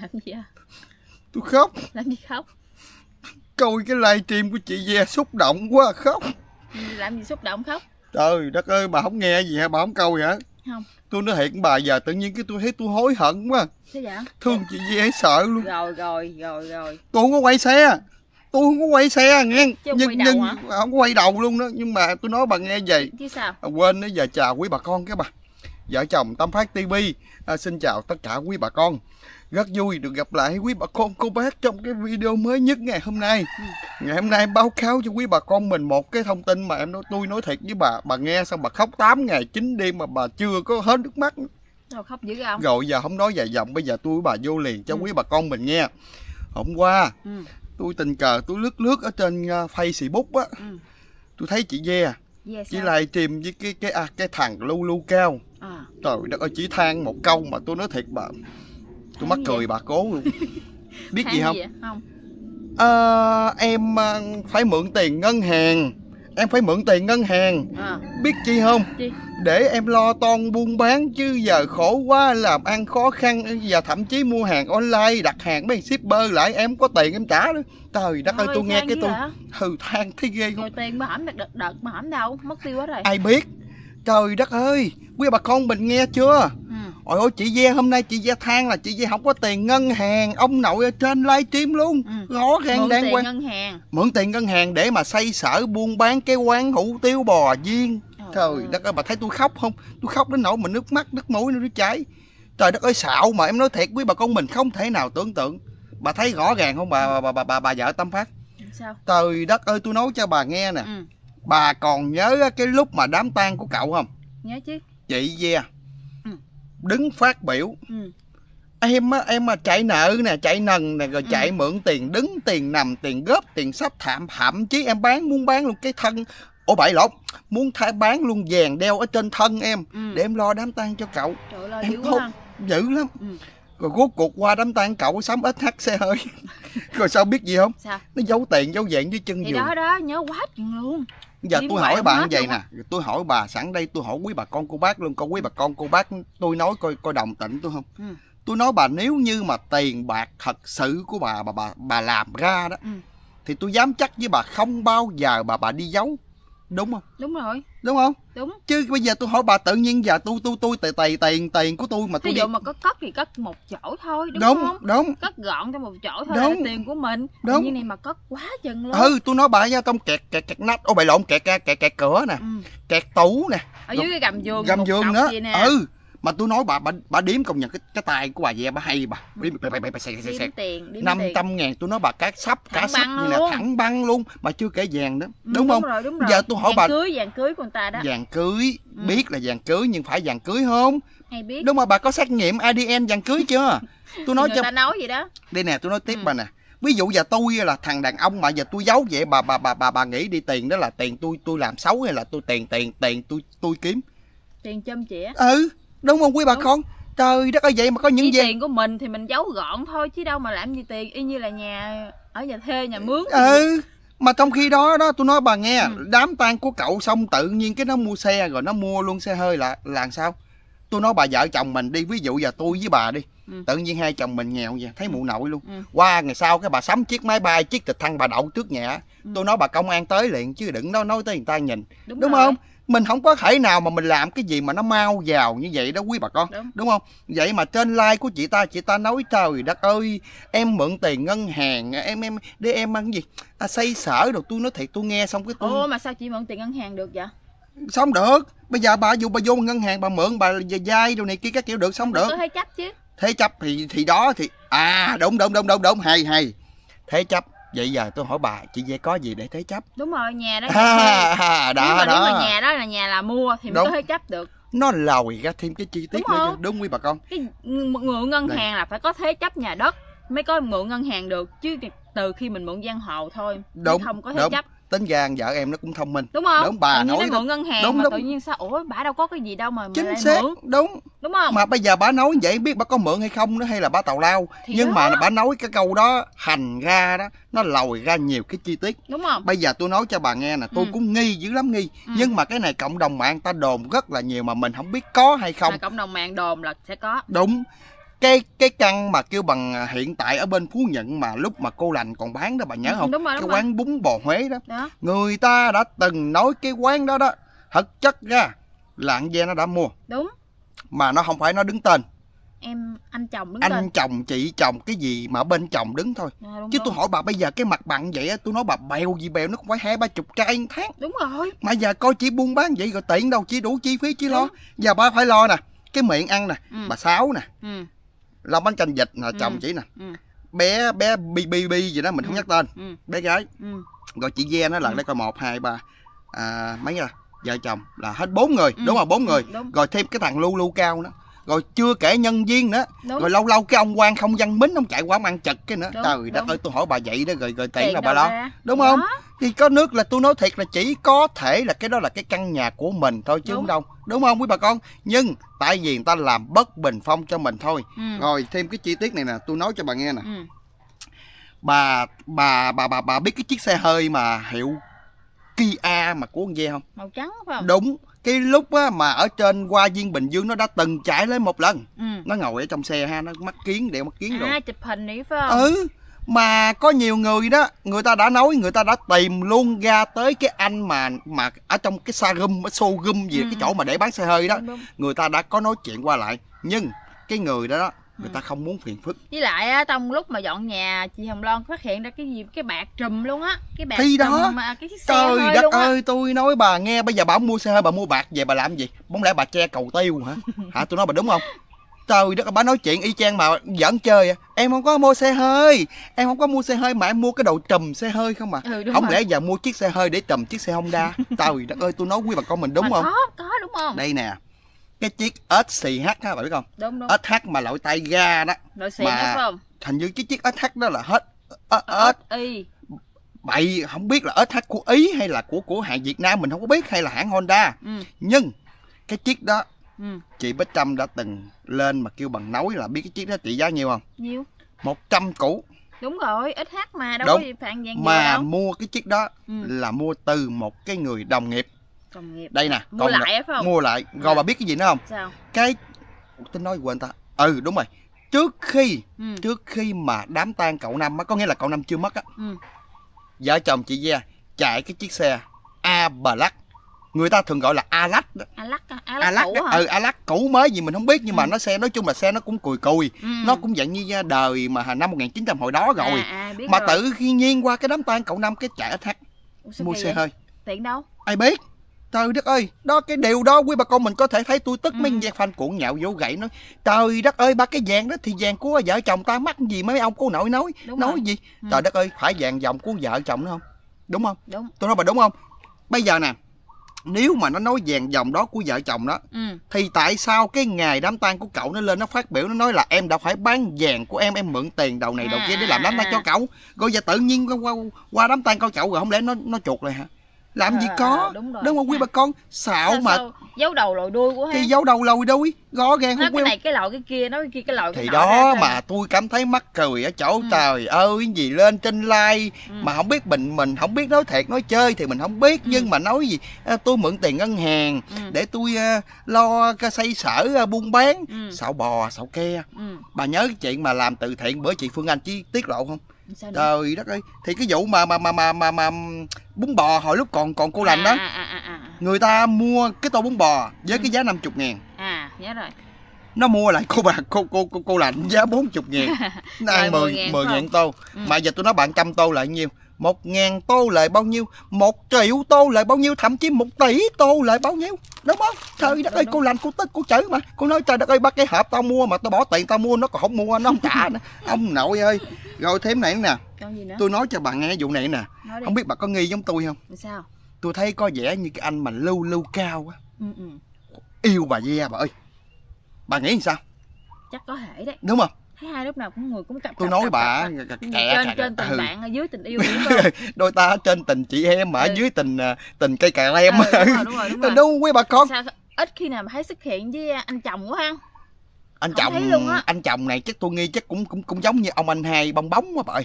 làm gì à tôi khóc làm gì khóc coi cái livestream của chị ve xúc động quá à, khóc làm gì xúc động khóc trời đất ơi bà không nghe gì hả bà không câu gì hả không tôi nói thiệt bà giờ tự nhiên cái tôi thấy tôi hối hận quá thế dạ thương chị ve sợ luôn rồi rồi rồi rồi tôi không có quay xe tôi không có quay xe nghe Chứ quay nhưng hả? không có quay đầu luôn đó nhưng mà tôi nói bà nghe vậy chứ sao à, quên nữa giờ chào quý bà con cái bà vợ chồng tâm phát tv à, xin chào tất cả quý bà con rất vui được gặp lại quý bà con cô bác trong cái video mới nhất ngày hôm nay ngày hôm nay báo cáo cho quý bà con mình một cái thông tin mà em nói tôi nói thiệt với bà bà nghe xong bà khóc 8 ngày 9 đêm mà bà chưa có hết nước mắt rồi khóc dữ không rồi giờ không nói dài dòng bây giờ tôi với bà vô liền cho ừ. quý bà con mình nghe hôm qua ừ. tôi tình cờ tôi lướt lướt ở trên ờ, facebook á ừ. tôi thấy chị ve yeah, yeah chị lại tìm với cái cái à, cái thằng lu lu cao à. trời đất ơi chỉ than một câu mà tôi nói thiệt bà tôi mắc cười bà cố luôn biết Tháng gì không không à, em ờ, phải mượn tiền ngân hàng em phải mượn tiền ngân hàng à. biết chi không chi? để em lo toan buôn bán chứ giờ khổ quá làm ăn khó khăn và thậm chí mua hàng online đặt hàng mấy shipper lại em có tiền em trả nữa trời đất ơi tôi nghe cái tôi hừ than thấy ghê không tiền mà hãm đợt đợt mà hãm đâu mất tiêu quá rồi ai biết trời đất ơi quý bà con mình nghe chưa ôi ôi chị ve hôm nay chị ve than là chị ve không có tiền ngân hàng ông nội ở trên livestream luôn ừ. rõ ràng đang tiền quen ngân hàng mượn tiền ngân hàng để mà xây sở buôn bán cái quán hủ tiếu bò viên trời ừ. đất ơi bà thấy tôi khóc không tôi khóc đến nỗi mà nước mắt nước mũi nó chảy trời đất ơi xạo mà em nói thiệt quý bà con mình không thể nào tưởng tượng bà thấy rõ ràng không bà ừ. bà bà bà, bà vợ tâm phát Sao? trời đất ơi tôi nói cho bà nghe nè ừ. bà còn nhớ cái lúc mà đám tang của cậu không nhớ chứ chị ve yeah đứng phát biểu ừ. em á em mà chạy nợ nè chạy nần nè rồi ừ. chạy ừ. mượn tiền đứng tiền nằm tiền góp tiền sắp thảm thậm chí em bán muốn bán luôn cái thân ô bảy lộc muốn thay bán luôn vàng đeo ở trên thân em ừ. để em lo đám tang cho cậu Trời em thôi dữ lắm ừ. rồi rốt cuộc qua đám tang cậu sắm ít hát xe hơi rồi sao biết gì không sao? nó giấu tiền giấu vàng dưới chân Thì giường đó đó nhớ quá chừng luôn Giờ tôi hỏi bạn vậy nè, tôi hỏi bà sẵn đây tôi hỏi quý bà con cô bác luôn, con quý bà con cô bác tôi nói coi coi đồng tịnh tôi không. Ừ. Tôi nói bà nếu như mà tiền bạc thật sự của bà bà bà, bà làm ra đó ừ. thì tôi dám chắc với bà không bao giờ bà bà đi giấu đúng không đúng rồi đúng không đúng chứ bây giờ tôi hỏi bà tự nhiên giờ tôi tôi tôi tiền tiền tiền tiền của tôi mà tôi ví dụ đi... mà có cất thì cất một chỗ thôi đúng, đúng không đúng cất gọn trong một chỗ thôi đúng. là tiền của mình đúng như này mà cất quá chừng luôn ừ tôi nói bà ra trong kẹt kẹt kẹt nách ô bà lộn kẹt kẹt kẹt, kẹt cửa nè ừ. kẹt tủ nè ở dưới cái gầm giường gầm giường nữa ừ mà tôi nói bà bà, bà đếm công nhận cái cái tay của bà ve bà hay bà đếm bà, bà, bà, bà, xẹt, xẹt, xẹt. 500 ngàn tôi nói bà cá sắp cá sắp như là thẳng băng luôn mà chưa kể vàng đó ừ, đúng, đúng không rồi, đúng rồi. giờ tôi hỏi vàng bà cưới vàng cưới của người ta đó vàng cưới ừ. biết là vàng cưới nhưng phải vàng cưới không hay biết đúng không bà có xét nghiệm ADN vàng cưới chưa tôi nói người cho ta nói gì đó đây nè tôi nói tiếp ừ. bà nè ví dụ giờ tôi là thằng đàn ông mà giờ tôi giấu vậy bà bà bà bà bà nghĩ đi tiền đó là tiền tôi tôi làm xấu hay là tôi tiền tiền tiền tôi tôi kiếm tiền châm chĩa ừ đúng không quý bà đúng. con trời đất ơi vậy mà có những gì tiền của mình thì mình giấu gọn thôi chứ đâu mà làm gì tiền y như là nhà ở nhà thuê nhà mướn ừ gì? mà trong khi đó đó tôi nói bà nghe ừ. đám tang của cậu xong tự nhiên cái nó mua xe rồi nó mua luôn xe hơi là làm sao tôi nói bà vợ chồng mình đi ví dụ giờ tôi với bà đi ừ. tự nhiên hai chồng mình nghèo vậy thấy mụ nội luôn ừ. qua ngày sau cái bà sắm chiếc máy bay chiếc thịt thăng bà đậu trước nhẹ ừ. tôi nói bà công an tới liền chứ đừng đâu nói tới người ta nhìn đúng, đúng rồi. không mình không có thể nào mà mình làm cái gì mà nó mau vào như vậy đó quý bà con đúng, đúng không vậy mà trên like của chị ta chị ta nói trời đất ơi em mượn tiền ngân hàng em em để em ăn gì à, xây sở rồi tôi nói thiệt tôi nghe xong cái tôi ủa mà sao chị mượn tiền ngân hàng được vậy sống được bây giờ bà dù bà vô ngân hàng bà mượn bà dai đồ này kia các kiểu được sống được thế chấp chứ thế chấp thì thì đó thì à đúng đúng đúng đúng đúng hay hay thế chấp vậy giờ tôi hỏi bà chị về có gì để thế chấp đúng rồi nhà đó à, à, đó, nếu mà, đó. Nếu mà nhà đó là nhà là mua thì mới có thế chấp được nó lòi ra thêm cái chi tiết đúng nữa đúng quý bà con cái mượn ngân Đây. hàng là phải có thế chấp nhà đất mới có mượn ngân hàng được chứ từ khi mình mượn giang hồ thôi đúng, không có thế đúng. chấp tính ra vợ em nó cũng thông minh đúng không đúng bà nói nó ngân hàng đúng, mà đúng. tự nhiên sao ủa bà đâu có cái gì đâu mà, mà chính xác mượn. đúng đúng không mà bây giờ bà nói vậy biết bà có mượn hay không nữa hay là bà tào lao Thì nhưng đó. mà bà nói cái câu đó hành ra đó nó lòi ra nhiều cái chi tiết đúng không bây giờ tôi nói cho bà nghe nè tôi ừ. cũng nghi dữ lắm nghi ừ. nhưng mà cái này cộng đồng mạng ta đồn rất là nhiều mà mình không biết có hay không mà cộng đồng mạng đồn là sẽ có đúng cái cái căn mà kêu bằng à, hiện tại ở bên phú nhuận mà lúc mà cô lành còn bán đó bà nhớ ừ, không đúng rồi, đúng cái rồi. quán bún bò huế đó. đó người ta đã từng nói cái quán đó đó thật chất ra là anh gia nó đã mua đúng mà nó không phải nó đứng tên em anh chồng đứng anh tên. chồng chị chồng cái gì mà bên chồng đứng thôi à, đúng, chứ đúng. tôi hỏi bà bây giờ cái mặt bằng vậy tôi nói bà bèo gì bèo nó cũng phải hai ba chục trai tháng đúng rồi mà giờ coi chỉ buôn bán vậy rồi tiện đâu chỉ đủ chi phí chỉ lo giờ bà phải lo nè cái miệng ăn nè ừ. bà sáu nè ừ lam bánh canh vịt là ừ. chồng ừ. chỉ nè ừ. bé bé bi bi bi gì đó mình không ừ. nhắc tên ừ. bé gái ừ. rồi chị ve nó là đây ừ. coi một hai ba à, mấy nha vợ chồng là hết bốn người ừ. đúng không bốn người ừ, đúng. rồi thêm cái thằng lu lu cao nữa rồi chưa kể nhân viên nữa đúng. rồi lâu lâu cái ông quan không văn minh ông chạy qua ông ăn chật cái nữa trời đất ơi tôi hỏi bà vậy đó rồi rồi tiền là bà lo ra. đúng đó. không thì có nước là tôi nói thiệt là chỉ có thể là cái đó là cái căn nhà của mình thôi chứ đúng. không đâu đúng không quý bà con nhưng tại vì người ta làm bất bình phong cho mình thôi ừ. rồi thêm cái chi tiết này nè tôi nói cho bà nghe nè ừ. bà bà bà bà bà biết cái chiếc xe hơi mà hiệu Kia mà của con dê không màu trắng phải không đúng cái lúc á, mà ở trên qua viên bình dương nó đã từng chạy lên một lần ừ. nó ngồi ở trong xe ha nó mắt kiến đeo mắt kiến à, rồi chụp hình đi phải không ừ mà có nhiều người đó người ta đã nói người ta đã tìm luôn ra tới cái anh mà mà ở trong cái xa gum ở showroom gì ừ. cái chỗ mà để bán xe hơi đó đúng, đúng. người ta đã có nói chuyện qua lại nhưng cái người đó Ừ. người ta không muốn phiền phức với lại á trong lúc mà dọn nhà chị hồng loan phát hiện ra cái gì cái bạc trùm luôn á cái bạc thì đó mà cái xe trời hơi đất luôn ơi á. tôi nói bà nghe bây giờ bà không mua xe hơi bà mua bạc về bà làm gì bóng lẽ bà che cầu tiêu hả hả tôi nói bà đúng không trời đất bà nói chuyện y chang mà giỡn chơi à. em không có mua xe hơi em không có mua xe hơi mà em mua cái đồ trùm xe hơi không mà? ừ, không rồi. lẽ giờ mua chiếc xe hơi để trùm chiếc xe honda trời đất ơi tôi nói quý bà con mình đúng mà không có có đúng không đây nè cái chiếc SCH ha bà biết không đúng đúng SH mà loại tay ga đó loại xịn mà không hình như cái chiếc SH đó là hết S Y bậy không biết là SH của Ý hay là của của hãng Việt Nam mình không có biết hay là hãng Honda ừ. nhưng cái chiếc đó ừ. chị Bích Trâm đã từng lên mà kêu bằng nói là biết cái chiếc đó trị giá nhiêu không nhiêu 100 củ đúng rồi ít mà đâu đúng. có gì phạn vàng mà đâu. mua cái chiếc đó ừ. là mua từ một cái người đồng nghiệp Công nghiệp. Đây nè, mua còn lại phải không? Mua lại. Rồi bà dạ. biết cái gì nữa không? Sao? Cái tính nói quên ta. Ừ đúng rồi. Trước khi ừ. trước khi mà đám tang cậu năm á, có nghĩa là cậu năm chưa mất á. Ừ. Vợ chồng chị Gia chạy cái chiếc xe A Black người ta thường gọi là a lắc a lắc Alac, Alac cũ hả? Ừ, Alac cũ mới gì mình không biết nhưng mà ừ. nó xe nói chung là xe nó cũng cùi cùi. Ừ. Nó cũng dạng như đời mà năm 1900 hồi đó rồi. À, à, mà rồi. tự nhiên qua cái đám tang cậu năm cái chạy thắt mua xe hơi. Tiện đâu? Ai biết? Trời đất ơi, đó cái điều đó quý bà con mình có thể thấy tôi tức ừ. mấy gian phanh cuộn nhạo vô gậy nói. Trời đất ơi, ba cái vàng đó thì vàng của vợ chồng ta mắc gì mấy ông cô nội nói, đúng nói rồi. gì. Ừ. Trời đất ơi, phải vàng dòng của vợ chồng nó không? Đúng không? Đúng. Tôi nói bà đúng không? Bây giờ nè, nếu mà nó nói vàng dòng đó của vợ chồng đó ừ. thì tại sao cái ngày đám tang của cậu nó lên nó phát biểu nó nói là em đã phải bán vàng của em em mượn tiền đầu này đầu à, kia để làm đám tang cho à, à. cậu rồi giờ tự nhiên qua qua đám tang con cậu rồi không lẽ nó nó chuột lại hả làm gì à, có à, đúng, rồi. đúng không quý bà con xạo sao, mà sao? giấu đầu lòi đuôi của cái giấu đầu lòi đuôi gõ ghen không cái này cái lòi cái kia nói cái kia cái lòi thì đó mà thôi. tôi cảm thấy mắc cười ở chỗ ừ. trời ơi gì lên trên like ừ. mà không biết mình mình không biết nói thiệt nói chơi thì mình không biết ừ. nhưng mà nói gì à, tôi mượn tiền ngân hàng ừ. để tôi à, lo cái à, xây sở à, buôn bán ừ. xạo bò xạo ke ừ. bà nhớ cái chuyện mà làm từ thiện bởi chị phương anh chi tiết lộ không trời đất ơi thì cái vụ mà mà mà mà mà, mà bún bò hồi lúc còn còn cô lành đó à, à, à, à. à. người ta mua cái tô bún bò với cái ừ. giá 50 ngàn à nhớ rồi nó mua lại cô bà cô cô cô, cô lạnh giá 40 ngàn nó ăn 10, 10 ngàn, ngàn tô ừ. mà giờ tôi nói bạn trăm tô lại nhiêu một ngàn tô lại bao nhiêu một triệu tô lại bao nhiêu thậm chí một tỷ tô lại bao nhiêu đúng không trời đất ơi cô lành cô tức cô chữ mà cô nói trời đất ơi bắt cái hộp tao mua mà tao bỏ tiền tao mua nó còn không mua nó không trả nữa ông nội ơi rồi thêm này nè tôi nói cho bà nghe vụ này nè không biết bà có nghi giống tôi không sao tôi thấy có vẻ như cái anh mà lưu lưu cao á ừ, ừ. yêu bà ve bà ơi bà nghĩ sao chắc có thể đấy đúng không thấy hai lúc nào cũng người cũng cặp tôi nói bà trên trên tình ừ. bạn ở dưới tình yêu đôi ta trên tình chị em mà ừ. dưới tình à, tình cây cà lem ừ, đúng, rồi, đúng, quý bà con Sao, ít khi nào mà thấy xuất hiện với anh chồng quá ha anh không chồng anh chồng này chắc tôi nghi chắc cũng cũng cũng giống như ông anh hai bong bóng quá bà à.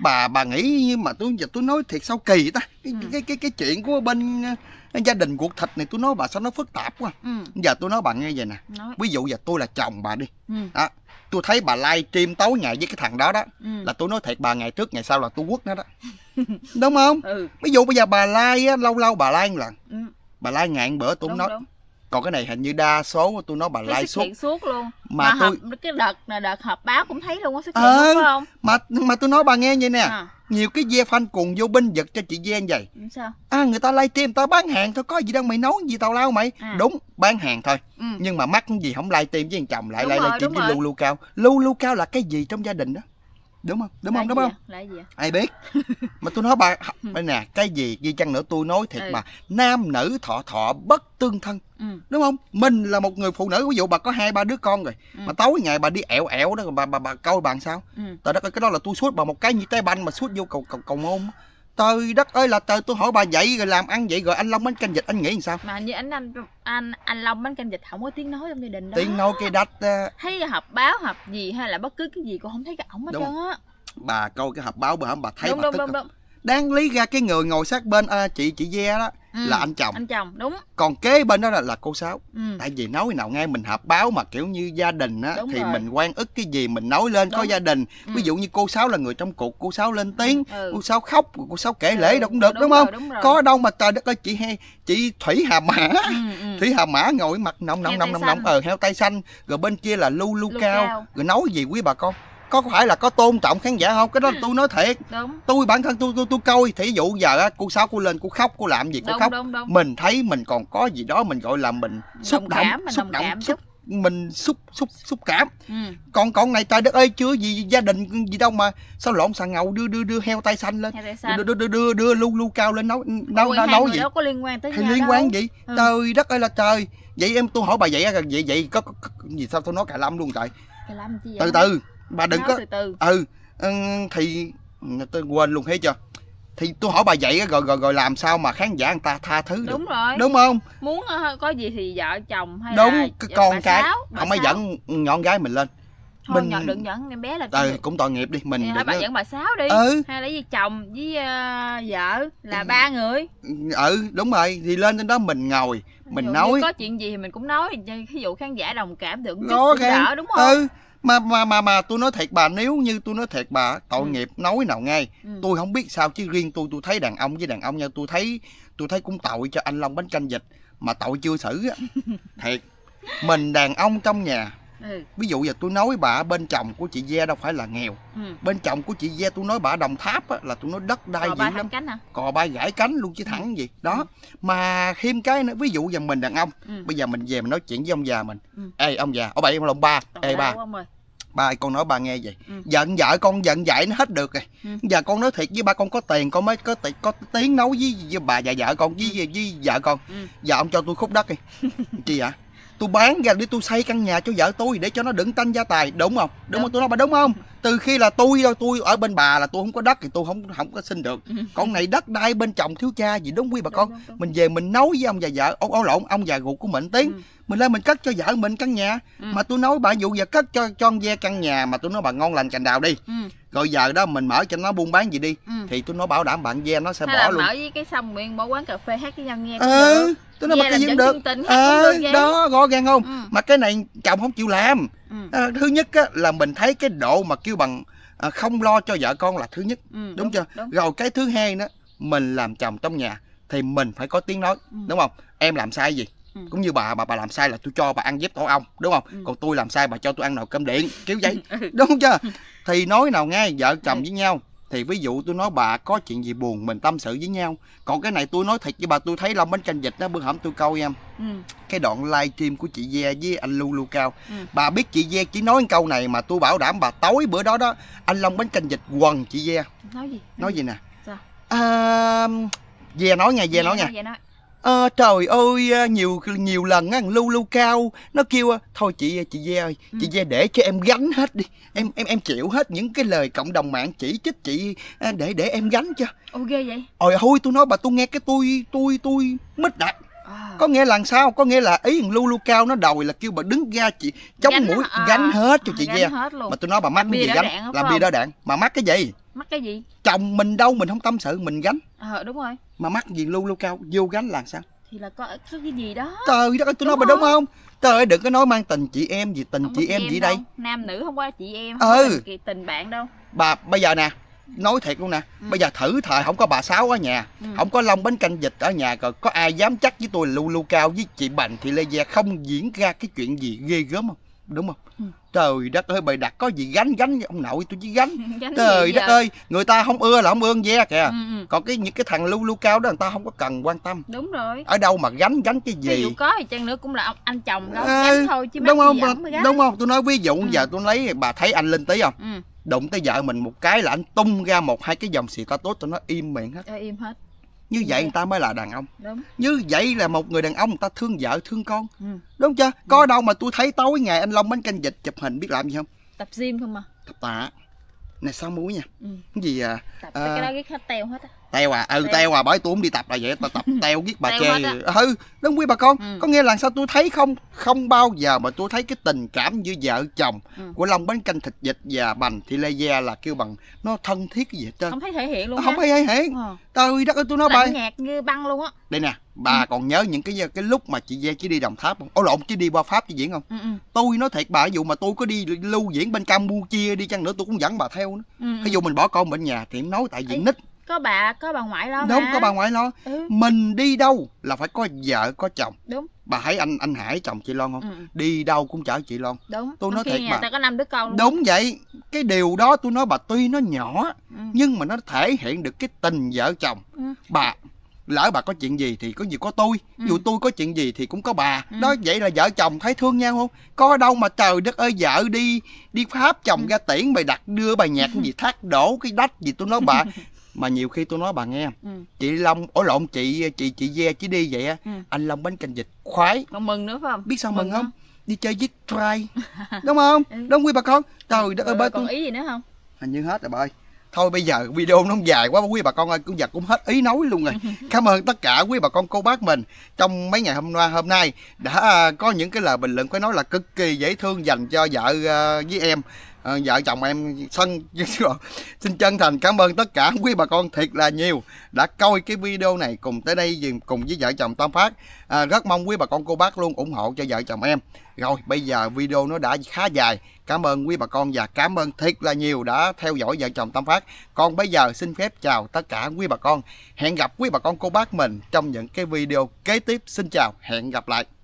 bà bà nghĩ nhưng mà tôi giờ tôi nói thiệt sao kỳ ta cái, ừ. cái cái cái chuyện của bên gia đình cuộc thịt này tôi nói bà sao nó phức tạp quá ừ. giờ tôi nói bà nghe vậy nè nói. ví dụ giờ tôi là chồng bà đi ừ. đó tôi thấy bà live stream tối ngày với cái thằng đó đó ừ. là tôi nói thiệt bà ngày trước ngày sau là tôi quất nó đó đúng không ừ. ví dụ bây giờ bà like á, lâu lâu bà like một lần ừ. bà like ngàn bữa tôi đúng, nói đúng còn cái này hình như đa số tôi nói bà like suốt suốt luôn mà, mà tôi hợp, cái đợt đợt họp báo cũng thấy luôn á xuất hiện ờ, đúng không mà mà tôi nói bà nghe vậy nè à nhiều cái dê phanh cuồng vô binh giật cho chị ve vậy ừ, sao à người ta tim, tao bán hàng thôi có gì đâu mày nấu gì tào lao mày à. đúng bán hàng thôi ừ. nhưng mà mắc cái gì không tim với anh chồng lại đúng lại rồi, lại kiếm với lu lu cao lu lu cao là cái gì trong gia đình đó đúng không đúng lại không đúng không à? lại gì à? ai biết mà tôi nói bà ừ. bà nè cái gì ghi chăng nữa tôi nói thiệt ừ. mà nam nữ thọ thọ bất tương thân ừ. đúng không mình là một người phụ nữ ví dụ bà có hai ba đứa con rồi ừ. mà tối ngày bà đi ẹo ẹo đó bà bà bà câu bà sao ừ. tại đó cái đó là tôi suốt bà một cái như tay banh mà suốt vô cầu cầu cầu môn Trời đất ơi là trời tôi hỏi bà vậy rồi làm ăn vậy rồi anh Long bánh canh vịt anh nghĩ làm sao? Mà như anh anh anh anh Long bánh canh vịt không có tiếng nói trong gia đình đó. Tiếng nói cái đách uh... hay họp báo họp gì hay là bất cứ cái gì cũng không thấy cái ổng hết trơn á. Bà câu cái họp báo bà không bà thấy đúng, bà đúng, tức đúng, đúng. Đáng lý ra cái người ngồi sát bên à, chị chị Ve đó là ừ, anh chồng anh chồng đúng còn kế bên đó là, là cô sáu ừ. tại vì nói nào nghe mình họp báo mà kiểu như gia đình á đúng thì rồi. mình quen ức cái gì mình nói lên đúng. có gia đình ừ. ví dụ như cô sáu là người trong cuộc cô sáu lên tiếng ừ. ừ. cô sáu khóc cô sáu kể ừ. lễ đâu cũng được đúng, đúng không rồi, đúng rồi. có đâu mà trời đất ơi chị hay chị thủy hà mã ừ, ừ. thủy hà mã ngồi mặt nồng nồng nồng nồng nóng ờ heo tay xanh rồi bên kia là lu lu, lu cao. cao rồi nói gì quý bà con có phải là có tôn trọng khán giả không cái đó ừ. tôi nói thiệt tôi bản thân tôi tôi tôi coi thí dụ giờ á cô sáu cô lên cô khóc cô làm gì cô đúng, khóc đúng, đúng. mình thấy mình còn có gì đó mình gọi là mình xúc đồng động cảm, mình xúc đồng động cảm, xúc mình xúc xúc xúc cảm ừ. còn con này trời đất ơi chưa gì gia đình gì đâu mà sao lộn xà ngầu đưa đưa đưa heo tay xanh lên tay xanh. đưa đưa đưa đưa, đưa lu lu cao lên nấu nấu nấu, nấu gì đó có liên quan tới thì liên quan đâu. gì ừ. trời đất ơi là trời vậy em tôi hỏi bà vậy vậy vậy có, có, có gì sao tôi nói cà lâm luôn trời cà lâm chi vậy từ từ bà đừng có từ từ. ừ thì tôi quên luôn thấy chưa thì tôi hỏi bà vậy rồi rồi rồi làm sao mà khán giả người ta tha thứ đúng được. rồi đúng không muốn ờ, có gì thì vợ chồng hay đúng là con bà cái sáu, bà không mới dẫn nhọn gái mình lên Thôi mình nhận đừng dẫn em bé là ừ, cũng tội nghiệp đi mình thôi bà dẫn bà sáu đi ừ. hay lấy gì chồng với uh, vợ là ba người ừ đúng rồi thì lên trên đó mình ngồi mình Dù nói có chuyện gì thì mình cũng nói ví dụ khán giả đồng cảm được giúp đỡ đúng ừ, không ừ mà mà mà mà tôi nói thiệt bà nếu như tôi nói thiệt bà tội ừ. nghiệp nói nào ngay ừ. tôi không biết sao chứ riêng tôi tôi thấy đàn ông với đàn ông nha tôi thấy tôi thấy cũng tội cho anh long bánh canh dịch mà tội chưa xử á thiệt mình đàn ông trong nhà Ừ. ví dụ giờ tôi nói bà bên chồng của chị ve đâu phải là nghèo ừ. bên chồng của chị ve tôi nói bà đồng tháp á, là tôi nói đất đai dữ lắm cánh à? cò bay gãi cánh luôn chứ ừ. thẳng ừ. gì đó ừ. mà thêm cái nữa ví dụ giờ mình đàn ông ừ. bây giờ mình về mình nói chuyện với ông già mình ừ. ê ông già ông bảy ông lồng ba Còn ê ba ba con nói ba nghe vậy ừ. giận vợ con giận dạy nó hết được rồi ừ. giờ con nói thiệt với ba con có tiền con mới có tiền có tiếng nấu với, với bà và vợ con với ừ. với vợ con ừ. giờ ông cho tôi khúc đất đi chi vậy tôi bán ra để tôi xây căn nhà cho vợ tôi để cho nó đựng tanh gia tài đúng không đúng, đúng. không tôi nói bà đúng không từ khi là tôi đâu tôi ở bên bà là tôi không có đất thì tôi không không có xin được còn này đất đai bên chồng thiếu cha gì đúng quý bà đúng, con đúng, đúng. mình về mình nói với ông già vợ ông ông lộn ông già ruột của mình tiếng ừ. mình lên mình cất cho vợ mình căn nhà ừ. mà tôi nói bà vụ giờ cất cho cho ve căn nhà mà tôi nói bà ngon lành cành đào đi ừ. rồi giờ đó mình mở cho nó buôn bán gì đi ừ. thì tôi nói bảo đảm bạn ve nó sẽ Hay bỏ là luôn mở với cái xong nguyện bỏ quán cà phê hát với nhau nghe ừ. Được tôi nói mà cái gì cũng được à, đó rõ gan không ừ. mà cái này chồng không chịu làm ừ. à, thứ nhất á, là mình thấy cái độ mà kêu bằng à, không lo cho vợ con là thứ nhất ừ, đúng, đúng chưa đúng. rồi cái thứ hai nữa mình làm chồng trong nhà thì mình phải có tiếng nói ừ. đúng không em làm sai gì ừ. cũng như bà bà bà làm sai là tôi cho bà ăn dép tổ ong đúng không ừ. còn tôi làm sai bà cho tôi ăn nồi cơm điện kéo giấy ừ. đúng chưa thì nói nào nghe vợ chồng ừ. với nhau thì ví dụ tôi nói bà có chuyện gì buồn mình tâm sự với nhau còn cái này tôi nói thật với bà tôi thấy long bánh canh dịch nó bưng hẩm tôi câu em ừ. cái đoạn live stream của chị ve với anh lu lu cao ừ. bà biết chị ve chỉ nói câu này mà tôi bảo đảm bà tối bữa đó đó anh long bánh canh dịch quần chị ve nói gì nói gì nè Sao? à, nói nghe ve nói nghe À, trời ơi ờ, nhiều nhiều lần á lưu lưu cao nó kêu ờ, thôi chị chị ve ơi chị ừ. ve để cho em gánh hết đi em em em chịu hết những cái lời cộng đồng mạng chỉ trích chị để để em gánh cho ô ghê vậy ôi hôi tôi nói bà tôi nghe cái tôi tôi tôi mít đặt Ờ. có nghĩa là sao có nghĩa là ý thằng lu cao nó đòi là kêu bà đứng ra chị chống gánh mũi à. gánh hết cho à, chị ghe mà tôi nói bà mắc cái gì gánh là bia đỡ đạn mà mắc cái gì mắc cái gì chồng mình đâu mình không tâm sự mình gánh ờ đúng rồi mà mắc gì lu lu cao vô gánh là sao thì là có cái gì đó trời đất ơi tôi nói bà đúng không trời ơi đừng có nói mang tình chị em gì tình không chị em gì đây nam nữ không qua chị em ừ tình, tình bạn đâu bà bây giờ nè nói thiệt luôn nè ừ. bây giờ thử thời không có bà sáu ở nhà ừ. không có long bánh canh vịt ở nhà rồi có ai dám chắc với tôi lưu lưu cao với chị bành thì lê gia không diễn ra cái chuyện gì ghê gớm không đúng không ừ. trời đất ơi bày đặt có gì gánh gánh ông nội tôi chỉ gánh, gánh trời đất giờ? ơi người ta không ưa là không ưa ve kìa ừ, ừ, còn cái những cái thằng lưu lưu cao đó người ta không có cần quan tâm đúng rồi ở đâu mà gánh gánh cái gì ví dụ có thì chăng nữa cũng là ông anh chồng đâu à, gánh thôi chứ đúng không đúng không tôi nói ví dụ ừ. giờ tôi lấy bà thấy anh linh tí không ừ đụng tới vợ mình một cái là anh tung ra một hai cái dòng xì ta tốt cho nó im miệng hết à, im hết như vậy dạ. người ta mới là đàn ông đúng. như vậy là một người đàn ông người ta thương vợ thương con ừ. đúng chưa có ừ. đâu mà tôi thấy tối ngày anh long bánh canh dịch chụp hình biết làm gì không tập gym không mà tập tạ này sáu muối nha ừ. cái gì à, tập à cái đó ghét hết teo hết á teo à ừ teo, teo à bởi tôi không đi tập là vậy ta tập teo giết bà chê ừ đúng quý bà con ừ. có nghe là sao tôi thấy không không bao giờ mà tôi thấy cái tình cảm giữa vợ chồng ừ. của long bánh canh thịt vịt và bành thì lê gia là kêu bằng nó thân thiết cái gì hết trơn không thấy thể hiện luôn không ha. thấy thể hiện ờ. trời đất ơi tôi nói bài nhạc như băng luôn á đây nè bà ừ. còn nhớ những cái cái lúc mà chị Ve chỉ đi Đồng Tháp không? Ô lộn chứ đi qua Pháp chị diễn không? Ừ, ừ, Tôi nói thiệt bà ví dụ mà tôi có đi lưu diễn bên Campuchia đi chăng nữa tôi cũng dẫn bà theo nữa. Ừ. Ví ừ. dụ mình bỏ con bên nhà thì em nói tại diễn nít có bà có bà ngoại lo đúng mà. có bà ngoại lo ừ. mình đi đâu là phải có vợ có chồng đúng bà thấy anh anh hải chồng chị loan không ừ. đi đâu cũng chở chị loan đúng tôi nói thiệt mà ta có năm đứa con đúng vậy cái điều đó tôi nói bà tuy nó nhỏ ừ. nhưng mà nó thể hiện được cái tình vợ chồng ừ. bà lỡ bà có chuyện gì thì có gì có tôi ừ. dù tôi có chuyện gì thì cũng có bà ừ. đó vậy là vợ chồng thấy thương nhau không có đâu mà trời đất ơi vợ đi đi pháp chồng ừ. ra tiễn bày đặt đưa bài nhạc gì thác đổ cái đách gì tôi nói bà mà nhiều khi tôi nói bà nghe ừ. chị long ổ lộn chị chị chị ve chỉ đi vậy á ừ. anh long bánh canh dịch khoái còn mừng nữa phải không biết sao mừng, mừng không? không đi chơi với trai đúng không ừ. đúng quý bà con trời đất ơi bà còn tôi... ý gì nữa không hình như hết rồi bà ơi thôi bây giờ video nó dài quá quý bà con ơi cũng giật cũng hết ý nói luôn rồi cảm ơn tất cả quý bà con cô bác mình trong mấy ngày hôm qua hôm nay đã à, có những cái lời bình luận phải nói là cực kỳ dễ thương dành cho vợ à, với em Ờ, vợ chồng em sân xin chân thành cảm ơn tất cả quý bà con thiệt là nhiều đã coi cái video này cùng tới đây cùng với vợ chồng Tam Phát à, rất mong quý bà con cô bác luôn ủng hộ cho vợ chồng em rồi bây giờ video nó đã khá dài cảm ơn quý bà con và cảm ơn thiệt là nhiều đã theo dõi vợ chồng Tam Phát còn bây giờ xin phép chào tất cả quý bà con hẹn gặp quý bà con cô bác mình trong những cái video kế tiếp xin chào hẹn gặp lại